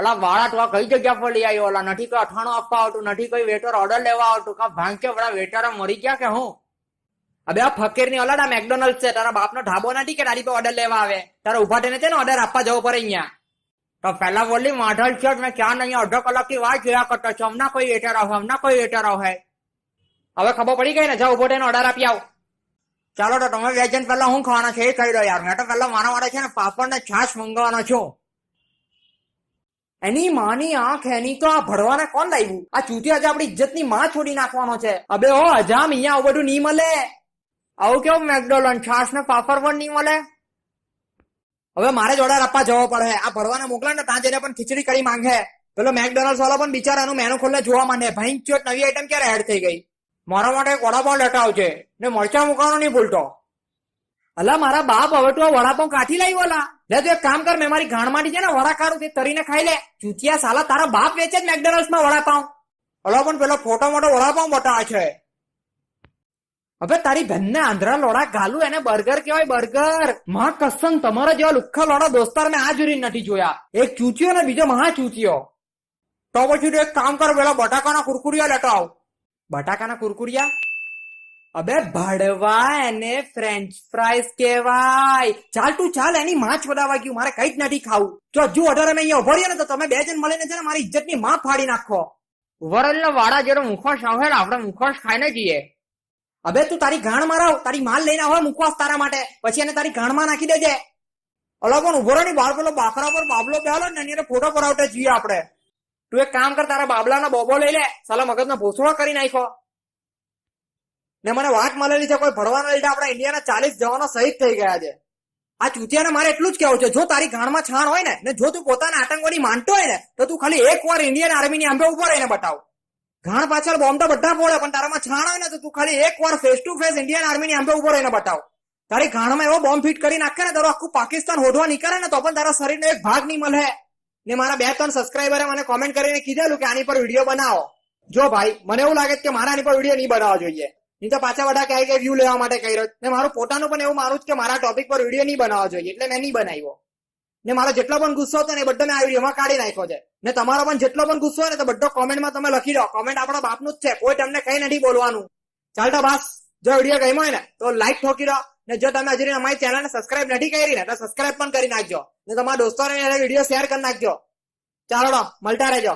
અલા વાળા તું કઈ જગ્યા પર લઈ આવ્યો ઓલા નથી કોઈ અઠાણું આપવા આવતું નથી કોઈ વેટર ઓર્ડર લેવા આવતું કા ભાંગ કે બધા વેટર મરી ગયા કે હું અબે આ ફકીર ની ઓલા મેકડોનલ્ડ છે તારા બાપનો ઢાબો નથી કે તારી પર ઓર્ડર લેવા આવે તારા ઉભા થઈને છે ને ઓર્ડર આપવા જવો પડે અહીંયા તો પેલા બોલી માઢલ છે મેં ક્યાં નહીં અડધો કલાક થી વાત જોયા કરતો છો હમણાં કોઈ વેટર આવે હમણાં કોઈ વેટર આવે હવે ખબર પડી ગઈ ને જાઓ ઉભો થઈને ઓર્ડર આપી આવ ચાલો તો તમે વેજન પેલા હું ખાવાના છે એ કહી દો યાર મેં તો પેલા મારા માટે છે ને પાપડ ને છાશ મંગાવવાનો છું એની માની આંખ એની તો આ ભરવાને કોણ લાવ્યું આ ચૂતી આજે આપણી ઇજ્જતની માં છોડી નાખવાનો છે અબે ઓ અજામ અહીંયા આવું બધું નહીં મળે આવું કેવું મેકડોલન છાસ ને પાપડ પણ નહીં મળે હવે મારે જ ઓર્ડર આપવા જવો પડે આ ભરવાને મોકલા ને ત્યાં જઈને પણ ખીચડી કરી માંગે પેલો મેકડોનલ્ડ વાળો પણ બિચારા બિચારાનું મેનુ ખોલે જોવા માંડે ભાઈ ચોટ નવી આઈટમ ક્યારે એડ થઈ ગઈ મારા માટે વડાપાવ લટાવજે ને મરચા મૂકવાનો નહીં ભૂલતો અલા મારા બાપ હવે તો વડાપાવ કાઠી લાવી ઓલા લે તું એક કામ કર મેં મારી ઘાણ માંડી છે ને વડા ખારું તે તરીને ખાઈ લે ચૂતિયા સાલા તારા બાપ વેચે જ મેકડોનલ્ડ માં વડાપાવ અલો પણ પેલો ફોટો મોટો વડાપાવ બટા છે હવે તારી બહેનને આંધ્રા લોડા ગાલુ એને બર્ગર કહેવાય બર્ગર મહા કસમ તમારા જેવા લુખ્ખા લોડા દોસ્તાર મેં આ જોડી નથી જોયા એક ચૂચ્યો ને બીજો મહા ચૂચ્યો તો પછી એક કામ કર પેલા બટાકાના કુરકુરિયા લેતો આવ બટાકાના કુરકુરિયા અબે ભડવા એને ફ્રેન્ચ ફ્રાઈસ કહેવાય ચાલ તું ચાલ એની માં છોડાવા ગયું મારે કઈ જ નથી ખાવું જો હજુ ઓર્ડર અમે અહીંયા ઉભો ને તો તમે બે જણ મળીને છે ને મારી ઇજ્જત ની માં ફાડી નાખો વરલ નો વાડા જેનો મુખોશ આવે આપણે મુખોશ ખાઈને જઈએ અબે તું તારી ઘાણ મારાવ તારી માલ લઈને આવે મુખવાસ તારા માટે પછી એને તારી માં નાખી દેજે અલગ પણ ઉભો ની બાળ પેલો બાકરા પર બાબલો બેહાલો ને એને ફોટો પડાવતા જઈએ આપણે તું એક કામ કર તારા બાબલાનો બોબો લઈ લે સાલા મગજનો ભૂસડો કરી નાખ્યો ને મને વાત મળેલી છે કોઈ ભરવાના લીધે આપણા ઇન્ડિયાના ચાલીસ જવાનો શહીદ થઈ ગયા છે આ ચૂતિયાને મારે એટલું જ કહેવું છે જો તારી ગાણમાં છાણ હોય ને ને જો તું પોતાના આતંકવાદી માનતો હોય ને તો તું ખાલી એક વાર ઇન્ડિયન આર્મીની આંબે ઉભો રહીને બતાવ ઘાણ પાછળ બોમ્બ તો બધા ફોડે પણ તારામાં છાણ હોય ને તો તું ખાલી એક વાર ફેસ ટુ ફેસ ઇન્ડિયન આર્મીની આંબે ઉભો રહીને બતાવ તારી ઘાણમાં એવો બોમ્બ ફિટ કરી નાખે ને તારું આખું પાકિસ્તાન હોધવા નીકળે ને તો પણ તારા શરીરનો એક ભાગ નહીં મળે ને મારા બે ત્રણ સબસ્ક્રાઈબરે મને કોમેન્ટ કરીને કીધેલું કે આની પર વિડીયો બનાવો જો ભાઈ મને એવું લાગે કે મારા આની પર વિડીયો નહીં બનાવવો જોઈએ નહીં તો પાછા બધા ક્યાંય ક્યાંય વ્યૂ લેવા માટે કર્યો ને મારું પોતાનું પણ એવું મારું છે કે મારા ટોપિક પર વિડીયો નહીં બનાવવા જોઈએ એટલે મેં નહીં બનાવ્યો ને મારો જેટલો પણ ગુસ્સો હતો ને એ બધા મેં આ વિડીયોમાં કાઢી નાખ્યો છે ને તમારો પણ જેટલો પણ ગુસ્સો હોય ને તો બધો કોમેન્ટમાં તમે લખી દો કોમેન્ટ આપણા બાપનું જ છે કોઈ તમને કઈ નથી બોલવાનું ચાલતા બસ જો વિડીયો ગમ્યો હોય ને તો લાઈક ઠોકી દો ને જો તમે હજી અમારી ચેનલને સબસ્ક્રાઇબ નથી કરી ને તો સબસ્ક્રાઇબ પણ કરી નાખજો ને તમારા દોસ્તોને વિડીયો શેર કરી નાખજો ચાલો મળતા રહેજો